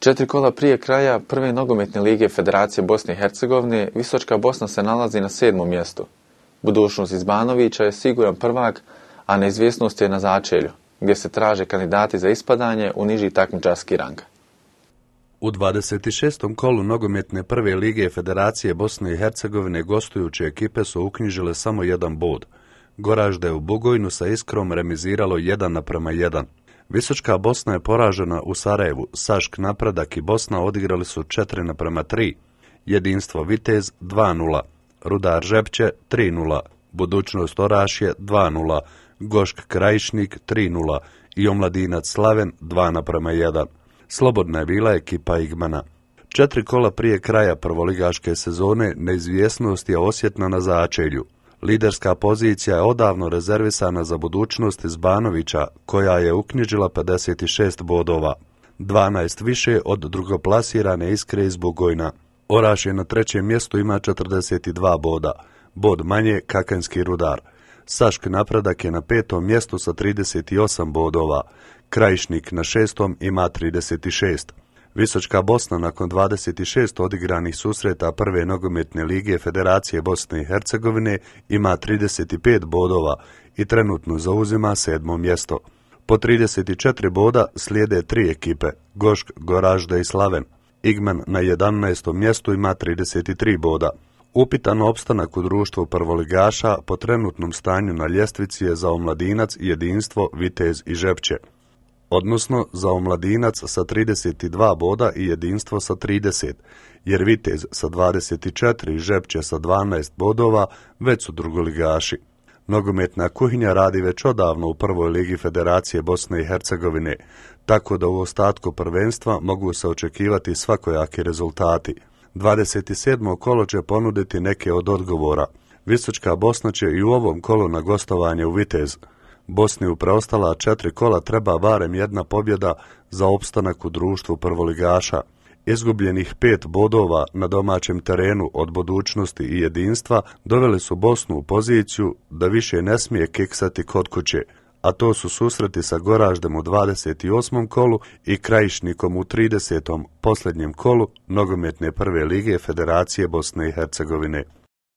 Četiri kola prije kraja prve nogometne lige Federacije Bosne i Hercegovine, Visočka Bosna se nalazi na sedmom mjestu. Budućnost iz Banovića je siguran prvak, a neizvjesnost je na začelju, gdje se traže kandidati za ispadanje u niži takmičarski rang. U 26. kolu nogometne prve lige Federacije Bosne i Hercegovine gostujuće ekipe su uknjižile samo jedan bod. Goražde u Bugojnu sa iskrom remiziralo 1 naprema 1. Visočka Bosna je poražena u Sarajevu, Sašk Napredak i Bosna odigrali su 4 naprema 3, Jedinstvo Vitez 2-0, Rudar Žepće 3-0, Budućnost Orašje 2-0, Gošk Krajišnik 3-0 i Omladinac Slaven 2 naprema 1. Slobodna je bila ekipa Igmana. Četiri kola prije kraja prvoligaške sezone neizvjesnost je osjetna na začelju. Liderska pozicija je odavno rezervisana za budućnost iz Banovića, koja je uknjižila 56 bodova, 12 više od drugoplasirane iskre iz Bugojna. Oraš je na trećem mjestu ima 42 boda, bod manje Kakanski rudar. Sašk napredak je na petom mjestu sa 38 bodova, Krajišnik na šestom ima 36 bodova. Visočka Bosna nakon 26 odigranih susreta prve nogometne lige Federacije Bosne i Hercegovine ima 35 bodova i trenutno zauzima sedmo mjesto. Po 34 boda slijede tri ekipe, Gošk, Goražda i Slaven. Igman na 11. mjestu ima 33 boda. Upitan opstanak u društvu prvoligaša po trenutnom stanju na ljestvici je za omladinac, jedinstvo, vitez i žepće odnosno za omladinac sa 32 boda i jedinstvo sa 30, jer Vitez sa 24 i Žepće sa 12 bodova već su drugoligaši. Nogometna kuhinja radi već odavno u prvoj ligi Federacije Bosne i Hercegovine, tako da u ostatku prvenstva mogu se očekivati svakojaki rezultati. 27. kolo će ponuditi neke od odgovora. Visočka Bosna će i u ovom kolu na gostovanje u Vitezu. Bosni u preostala četiri kola treba barem jedna pobjeda za opstanak u društvu prvoligaša. Izgubljenih pet bodova na domaćem terenu od budućnosti i jedinstva doveli su Bosnu u poziciju da više ne smije kiksati kod kuće, a to su susreti sa Goraždem u 28. kolu i Krajišnikom u 30. posljednjem kolu nogometne prve lige Federacije Bosne i Hercegovine.